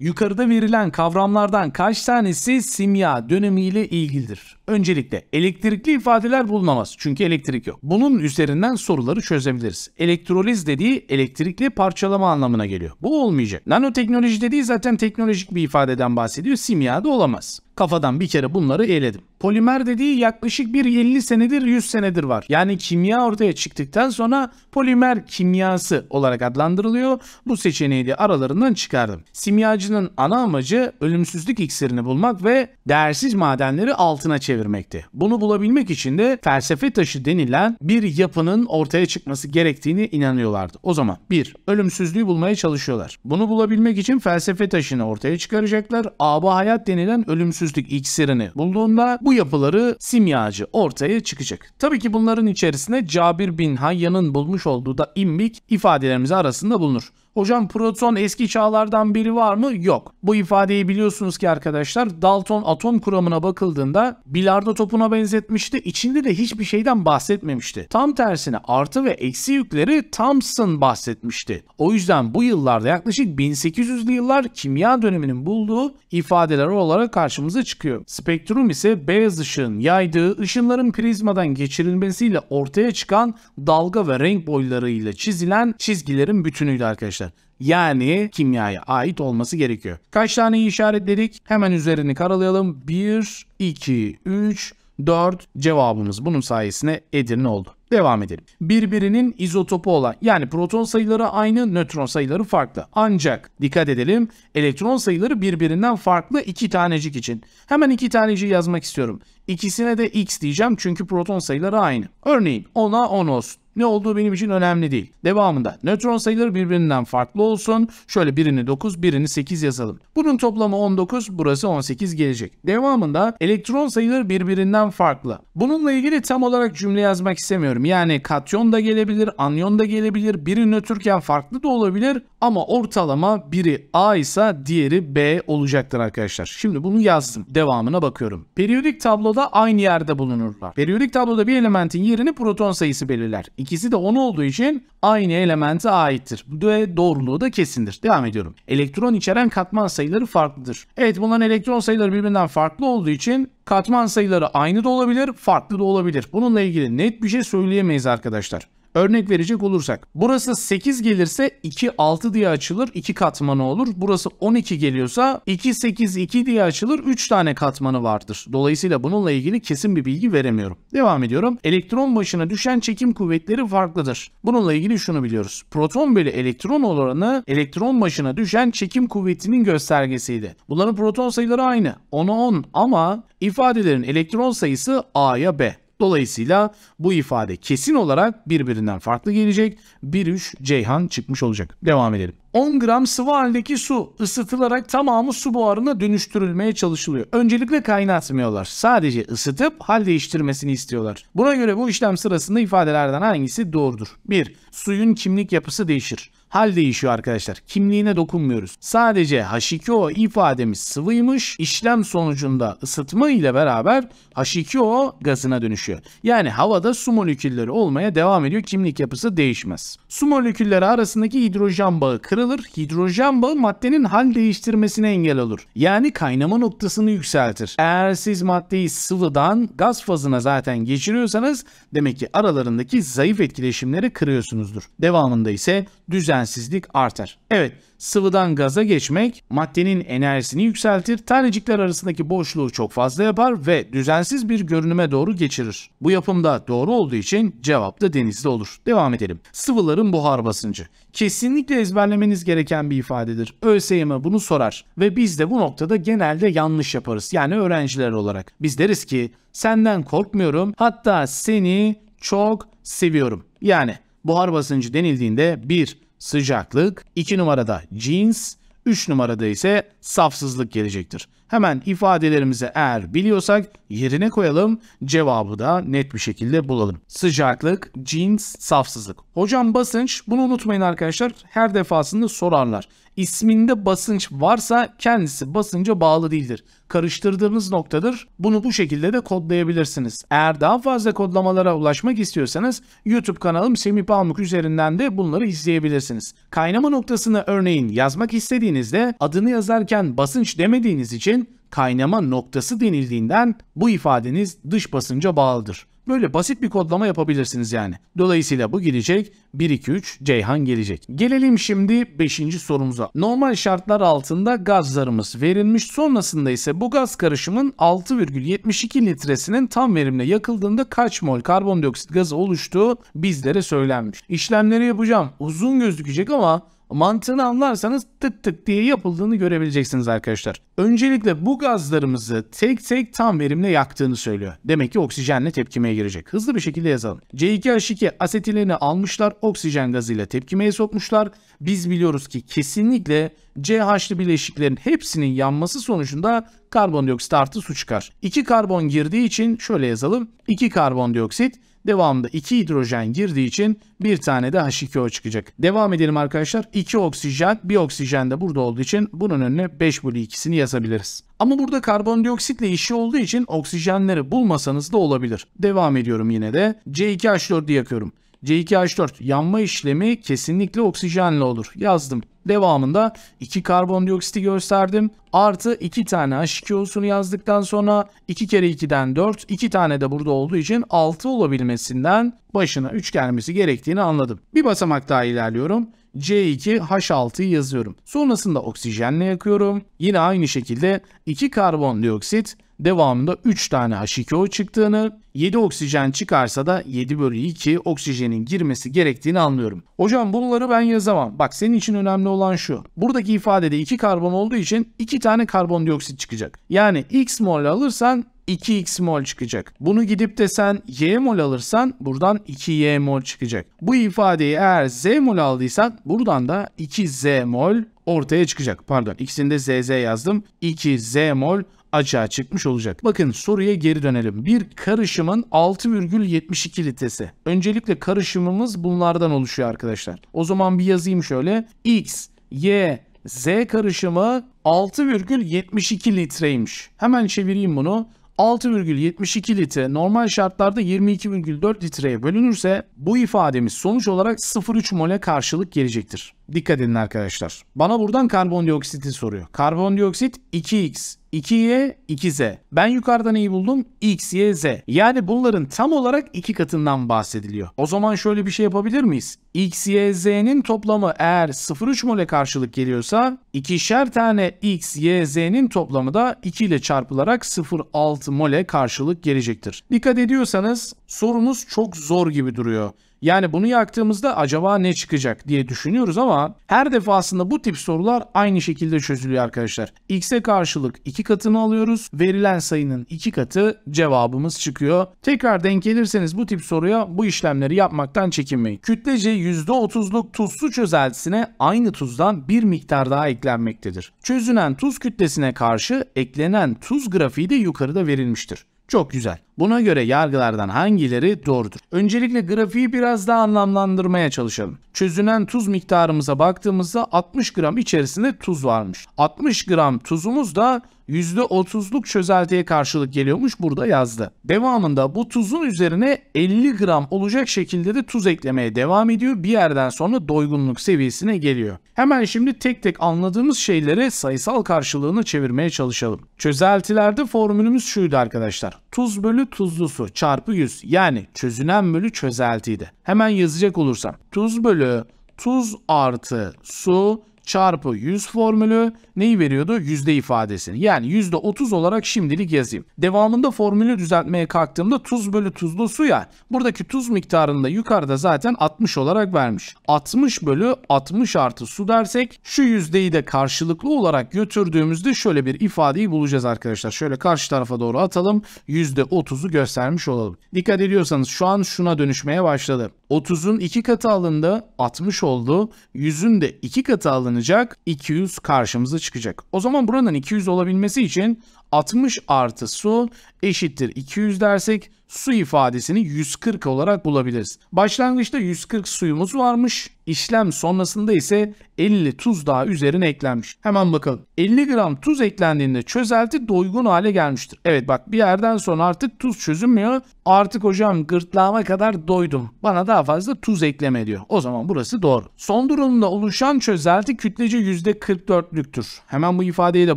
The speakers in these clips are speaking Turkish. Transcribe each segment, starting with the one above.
Yukarıda verilen kavramlardan kaç tanesi simya dönemiyle ilgilidir? Öncelikle elektrikli ifadeler bulunamaz çünkü elektrik yok. Bunun üzerinden soruları çözebiliriz. Elektroliz dediği elektrikli parçalama anlamına geliyor. Bu olmayacak. Nanoteknoloji dediği zaten teknolojik bir ifadeden bahsediyor. Simya da olamaz. Kafadan bir kere bunları eledim. Polimer dediği yaklaşık bir 50 senedir 100 senedir var. Yani kimya ortaya çıktıktan sonra polimer kimyası olarak adlandırılıyor. Bu seçeneği de aralarından çıkardım. Simyacının ana amacı ölümsüzlük iksirini bulmak ve değersiz madenleri altına çevirmek çevirmekti. Bunu bulabilmek için de felsefe taşı denilen bir yapının ortaya çıkması gerektiğini inanıyorlardı. O zaman 1. Ölümsüzlüğü bulmaya çalışıyorlar. Bunu bulabilmek için felsefe taşını ortaya çıkaracaklar. Aba hayat denilen ölümsüzlük iksirini bulduğunda bu yapıları simyacı ortaya çıkacak. Tabii ki bunların içerisinde Cabir bin Hayyan'ın bulmuş olduğu da imbik ifadelerimiz arasında bulunur. Hocam proton eski çağlardan biri var mı? Yok. Bu ifadeyi biliyorsunuz ki arkadaşlar Dalton atom kuramına bakıldığında bilardo topuna benzetmişti. İçinde de hiçbir şeyden bahsetmemişti. Tam tersine artı ve eksi yükleri Thomson bahsetmişti. O yüzden bu yıllarda yaklaşık 1800'lü yıllar kimya döneminin bulduğu ifadeler olarak karşımıza çıkıyor. Spektrum ise beyaz ışığın yaydığı ışınların prizmadan geçirilmesiyle ortaya çıkan dalga ve renk boylarıyla çizilen çizgilerin bütünüydü arkadaşlar yani kimyaya ait olması gerekiyor. Kaç taneyi işaretledik? Hemen üzerini karalayalım. 1, 2, 3, 4 cevabımız bunun sayesinde Edirne oldu. Devam edelim. Birbirinin izotopu olan yani proton sayıları aynı nötron sayıları farklı. Ancak dikkat edelim elektron sayıları birbirinden farklı iki tanecik için. Hemen iki taneciği yazmak istiyorum. İkisine de x diyeceğim çünkü proton sayıları aynı. Örneğin 10'a 10 olsun. Ne olduğu benim için önemli değil. Devamında nötron sayıları birbirinden farklı olsun. Şöyle birini 9, birini 8 yazalım. Bunun toplamı 19, burası 18 gelecek. Devamında elektron sayıları birbirinden farklı. Bununla ilgili tam olarak cümle yazmak istemiyorum. Yani katyon da gelebilir, anyon da gelebilir. Biri nötrken farklı da olabilir ama ortalama biri A ise diğeri B olacaktır arkadaşlar. Şimdi bunu yazdım. Devamına bakıyorum. Periyodik tabloda aynı yerde bulunurlar. Periyodik tabloda bir elementin yerini proton sayısı belirler ikisi de 10 olduğu için aynı elemente aittir. Ve doğruluğu da kesindir. Devam ediyorum. Elektron içeren katman sayıları farklıdır. Evet bunların elektron sayıları birbirinden farklı olduğu için katman sayıları aynı da olabilir, farklı da olabilir. Bununla ilgili net bir şey söyleyemeyiz arkadaşlar. Örnek verecek olursak. Burası 8 gelirse 2 6 diye açılır 2 katmanı olur. Burası 12 geliyorsa 2 8 2 diye açılır 3 tane katmanı vardır. Dolayısıyla bununla ilgili kesin bir bilgi veremiyorum. Devam ediyorum. Elektron başına düşen çekim kuvvetleri farklıdır. Bununla ilgili şunu biliyoruz. Proton bölü elektron oranı elektron başına düşen çekim kuvvetinin göstergesiydi. Bunların proton sayıları aynı. 10'a 10 ama ifadelerin elektron sayısı A'ya B. Dolayısıyla bu ifade kesin olarak birbirinden farklı gelecek. 1-3 Ceyhan çıkmış olacak. Devam edelim. 10 gram sıvı haldeki su ısıtılarak tamamı su buharına dönüştürülmeye çalışılıyor. Öncelikle kaynatmıyorlar. Sadece ısıtıp hal değiştirmesini istiyorlar. Buna göre bu işlem sırasında ifadelerden hangisi doğrudur? 1. Suyun kimlik yapısı değişir hal değişiyor arkadaşlar. Kimliğine dokunmuyoruz. Sadece H2O ifademiz sıvıymış. İşlem sonucunda ısıtma ile beraber H2O gazına dönüşüyor. Yani havada su molekülleri olmaya devam ediyor. Kimlik yapısı değişmez. Su molekülleri arasındaki hidrojen bağı kırılır. Hidrojen bağı maddenin hal değiştirmesine engel olur. Yani kaynama noktasını yükseltir. Eğer siz maddeyi sıvıdan gaz fazına zaten geçiriyorsanız demek ki aralarındaki zayıf etkileşimleri kırıyorsunuzdur. Devamında ise düzen düzensizlik artar. Evet sıvıdan gaza geçmek maddenin enerjisini yükseltir, tanecikler arasındaki boşluğu çok fazla yapar ve düzensiz bir görünüme doğru geçirir. Bu yapımda doğru olduğu için cevap da denizli olur. Devam edelim. Sıvıların buhar basıncı. Kesinlikle ezberlemeniz gereken bir ifadedir. ÖSYM bunu sorar ve biz de bu noktada genelde yanlış yaparız. Yani öğrenciler olarak. Biz deriz ki senden korkmuyorum hatta seni çok seviyorum. Yani buhar basıncı denildiğinde 1 sıcaklık, 2 numarada cins, 3 numarada ise safsızlık gelecektir. Hemen ifadelerimizi eğer biliyorsak yerine koyalım. Cevabı da net bir şekilde bulalım. Sıcaklık, cins, safsızlık. Hocam basınç bunu unutmayın arkadaşlar. Her defasında sorarlar. İsminde basınç varsa kendisi basınca bağlı değildir. Karıştırdığınız noktadır. Bunu bu şekilde de kodlayabilirsiniz. Eğer daha fazla kodlamalara ulaşmak istiyorsanız YouTube kanalım Semih Pamuk üzerinden de bunları izleyebilirsiniz. Kaynama noktasını örneğin yazmak istediğinizde adını yazarken basınç demediğiniz için kaynama noktası denildiğinden bu ifadeniz dış basınca bağlıdır. Böyle basit bir kodlama yapabilirsiniz yani. Dolayısıyla bu gelecek 1 2 3 Ceyhan gelecek. Gelelim şimdi 5. sorumuza. Normal şartlar altında gazlarımız verilmiş. Sonrasında ise bu gaz karışımının 6,72 litresinin tam verimle yakıldığında kaç mol karbondioksit gazı oluştuğu bizlere söylenmiş. İşlemleri yapacağım. Uzun gözükecek ama mantığını anlarsanız tık tık diye yapıldığını görebileceksiniz arkadaşlar. Öncelikle bu gazlarımızı tek tek tam verimle yaktığını söylüyor. Demek ki oksijenle tepkimeye girecek. Hızlı bir şekilde yazalım. C2H2 asetilini almışlar oksijen gazıyla tepkimeye sokmuşlar. Biz biliyoruz ki kesinlikle CH'lı bileşiklerin hepsinin yanması sonucunda karbondioksit artı su çıkar. 2 karbon girdiği için şöyle yazalım. 2 karbondioksit Devamında 2 hidrojen girdiği için bir tane de H2O çıkacak. Devam edelim arkadaşlar. 2 oksijen, 1 oksijen de burada olduğu için bunun önüne 5 bölü 2'sini yazabiliriz. Ama burada karbondioksitle işi olduğu için oksijenleri bulmasanız da olabilir. Devam ediyorum yine de. C2H4'ü yakıyorum. C2H4 yanma işlemi kesinlikle oksijenle olur. Yazdım. Devamında 2 karbondioksiti gösterdim. Artı 2 tane H2O'sunu yazdıktan sonra 2 kere 2'den 4, 2 tane de burada olduğu için 6 olabilmesinden başına 3 gelmesi gerektiğini anladım. Bir basamak daha ilerliyorum. C2H6'yı yazıyorum. Sonrasında oksijenle yakıyorum. Yine aynı şekilde 2 karbondioksit devamında 3 tane H2O çıktığını, 7 oksijen çıkarsa da 7 bölü 2 oksijenin girmesi gerektiğini anlıyorum. Hocam bunları ben yazamam. Bak senin için önemli olan şu. Buradaki ifadede 2 karbon olduğu için 2 tane karbondioksit çıkacak. Yani x mol alırsan 2x mol çıkacak. Bunu gidip de sen y mol alırsan buradan 2y mol çıkacak. Bu ifadeyi eğer z mol aldıysan buradan da 2z mol ortaya çıkacak. Pardon ikisini de zz yazdım. 2z mol açığa çıkmış olacak. Bakın soruya geri dönelim. Bir karışımın 6,72 litresi. Öncelikle karışımımız bunlardan oluşuyor arkadaşlar. O zaman bir yazayım şöyle. X, Y, Z karışımı 6,72 litreymiş. Hemen çevireyim bunu. 6,72 litre normal şartlarda 22,4 litreye bölünürse bu ifademiz sonuç olarak 0,3 mole karşılık gelecektir. Dikkat edin arkadaşlar. Bana buradan karbondioksiti soruyor. Karbondioksit 2x, 2y, 2z. Ben yukarıda neyi buldum? x, y, z. Yani bunların tam olarak iki katından bahsediliyor. O zaman şöyle bir şey yapabilir miyiz? x, y, z'nin toplamı eğer 0,3 mole karşılık geliyorsa ikişer tane x, y, z'nin toplamı da 2 ile çarpılarak 0,6 mole karşılık gelecektir. Dikkat ediyorsanız sorumuz çok zor gibi duruyor. Yani bunu yaktığımızda acaba ne çıkacak diye düşünüyoruz ama her defasında bu tip sorular aynı şekilde çözülüyor arkadaşlar. X'e karşılık 2 katını alıyoruz. Verilen sayının 2 katı cevabımız çıkıyor. Tekrar denk gelirseniz bu tip soruya bu işlemleri yapmaktan çekinmeyin. Kütlece %30'luk tuzlu çözeltisine aynı tuzdan bir miktar daha eklenmektedir. Çözünen tuz kütlesine karşı eklenen tuz grafiği de yukarıda verilmiştir. Çok güzel. Buna göre yargılardan hangileri doğrudur? Öncelikle grafiği biraz daha anlamlandırmaya çalışalım. Çözünen tuz miktarımıza baktığımızda 60 gram içerisinde tuz varmış. 60 gram tuzumuz da %30'luk çözeltiye karşılık geliyormuş burada yazdı. Devamında bu tuzun üzerine 50 gram olacak şekilde de tuz eklemeye devam ediyor. Bir yerden sonra doygunluk seviyesine geliyor. Hemen şimdi tek tek anladığımız şeyleri sayısal karşılığını çevirmeye çalışalım. Çözeltilerde formülümüz şuydu arkadaşlar. Tuz bölü bölü tuzlusu çarpı 100 yani çözünen bölü çözeltiydi. Hemen yazacak olursam tuz bölü tuz artı su çarpı 100 formülü neyi veriyordu? Yüzde ifadesini. Yani yüzde 30 olarak şimdilik yazayım. Devamında formülü düzeltmeye kalktığımda tuz bölü tuzlu su ya. Buradaki tuz miktarını da yukarıda zaten 60 olarak vermiş. 60 bölü 60 artı su dersek şu yüzdeyi de karşılıklı olarak götürdüğümüzde şöyle bir ifadeyi bulacağız arkadaşlar. Şöyle karşı tarafa doğru atalım. Yüzde %30'u göstermiş olalım. Dikkat ediyorsanız şu an şuna dönüşmeye başladı. 30'un 2 katı alındı 60 oldu. 100'ün de 2 katı alınacak 200 karşımıza çıkacak. O zaman buranın 200 olabilmesi için 60 artı su eşittir 200 dersek su ifadesini 140 olarak bulabiliriz. Başlangıçta 140 suyumuz varmış. İşlem sonrasında ise 50 tuz daha üzerine eklenmiş. Hemen bakalım. 50 gram tuz eklendiğinde çözelti doygun hale gelmiştir. Evet bak bir yerden sonra artık tuz çözünmüyor. Artık hocam gırtlağıma kadar doydum. Bana daha fazla tuz ekleme diyor. O zaman burası doğru. Son durumda oluşan çözelti kütlece %44'lüktür. Hemen bu ifadeye de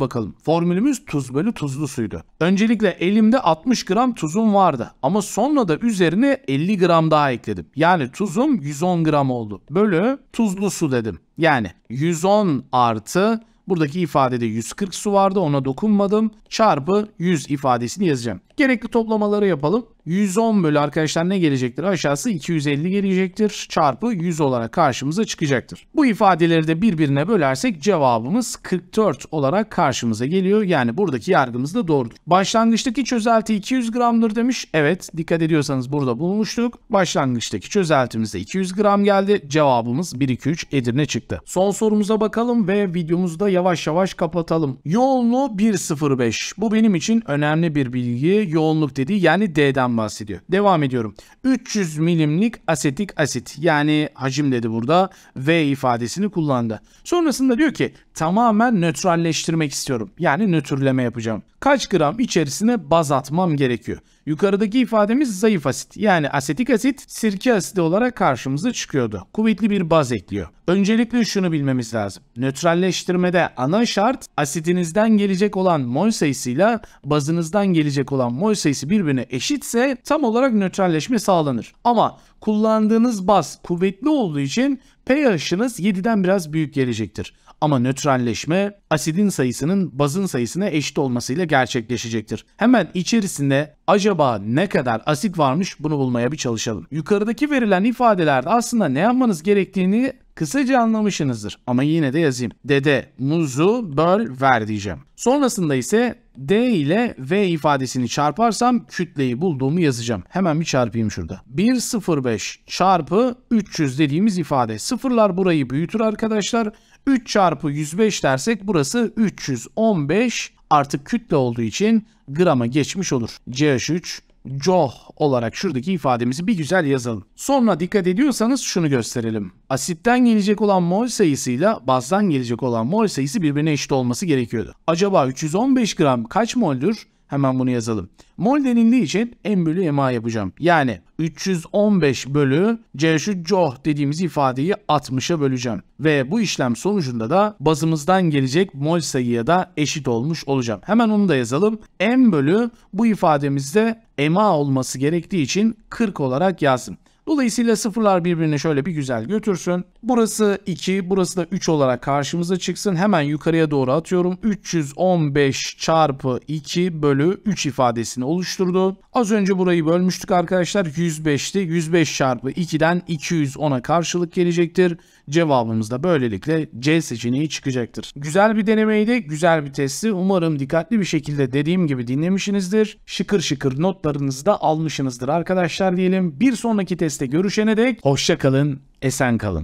bakalım. Formülümüz tuz bölü tuzlu suydu. Öncelikle elimde 60 gram tuzum vardı ama sonra da üzerine 50 gram daha ekledim. Yani tuzum 110 gram oldu. Bölü tuzlu su dedim. Yani 110 artı Buradaki ifadede 140 su vardı ona dokunmadım. Çarpı 100 ifadesini yazacağım. Gerekli toplamaları yapalım. 110 bölü arkadaşlar ne gelecektir? Aşağısı 250 gelecektir. Çarpı 100 olarak karşımıza çıkacaktır. Bu ifadeleri de birbirine bölersek cevabımız 44 olarak karşımıza geliyor. Yani buradaki yargımız da doğrudur. Başlangıçtaki çözelti 200 gramdır demiş. Evet dikkat ediyorsanız burada bulmuştuk. Başlangıçtaki çözeltimizde 200 gram geldi. Cevabımız 1, 2, 3 Edirne çıktı. Son sorumuza bakalım ve videomuzda yavaş yavaş kapatalım. Yoğunluğu 1.05. Bu benim için önemli bir bilgi. Yoğunluk dediği yani D'den bahsediyor. Devam ediyorum. 300 milimlik asetik asit yani hacim dedi burada V ifadesini kullandı. Sonrasında diyor ki tamamen nötralleştirmek istiyorum. Yani nötrleme yapacağım. Kaç gram içerisine baz atmam gerekiyor? Yukarıdaki ifademiz zayıf asit yani asetik asit sirke asidi olarak karşımıza çıkıyordu. Kuvvetli bir baz ekliyor. Öncelikle şunu bilmemiz lazım. Nötralleştirmede ana şart asitinizden gelecek olan mol sayısıyla bazınızdan gelecek olan mol sayısı birbirine eşitse tam olarak nötralleşme sağlanır. Ama kullandığınız baz kuvvetli olduğu için pH'ınız 7'den biraz büyük gelecektir. Ama nötralleşme asidin sayısının bazın sayısına eşit olmasıyla gerçekleşecektir. Hemen içerisinde acaba ne kadar asit varmış bunu bulmaya bir çalışalım. Yukarıdaki verilen ifadelerde aslında ne yapmanız gerektiğini Kısaca anlamışsınızdır ama yine de yazayım. Dede muzu böl ver diyeceğim. Sonrasında ise D ile V ifadesini çarparsam kütleyi bulduğumu yazacağım. Hemen bir çarpayım şurada. 105 çarpı 300 dediğimiz ifade. Sıfırlar burayı büyütür arkadaşlar. 3 çarpı 105 dersek burası 315 artık kütle olduğu için grama geçmiş olur. CH3 coh olarak şuradaki ifademizi bir güzel yazalım. Sonra dikkat ediyorsanız şunu gösterelim. Asitten gelecek olan mol sayısıyla bazdan gelecek olan mol sayısı birbirine eşit olması gerekiyordu. Acaba 315 gram kaç moldür? Hemen bunu yazalım. Mol denildiği için M bölü MA yapacağım. Yani 315 bölü C şu coh dediğimiz ifadeyi 60'a böleceğim. Ve bu işlem sonucunda da bazımızdan gelecek mol sayıya da eşit olmuş olacağım. Hemen onu da yazalım. M bölü bu ifademizde MA olması gerektiği için 40 olarak yazdım. Dolayısıyla sıfırlar birbirine şöyle bir güzel götürsün. Burası 2, burası da 3 olarak karşımıza çıksın. Hemen yukarıya doğru atıyorum. 315 çarpı 2 bölü 3 ifadesini oluşturdu. Az önce burayı bölmüştük arkadaşlar. 105'ti. 105 çarpı 2'den 210'a karşılık gelecektir. Cevabımız da böylelikle C seçeneği çıkacaktır. Güzel bir denemeydi, güzel bir testi. Umarım dikkatli bir şekilde dediğim gibi dinlemişsinizdir. Şıkır şıkır notlarınızı da almışsınızdır arkadaşlar diyelim. Bir sonraki teste görüşene dek hoşçakalın, esen kalın.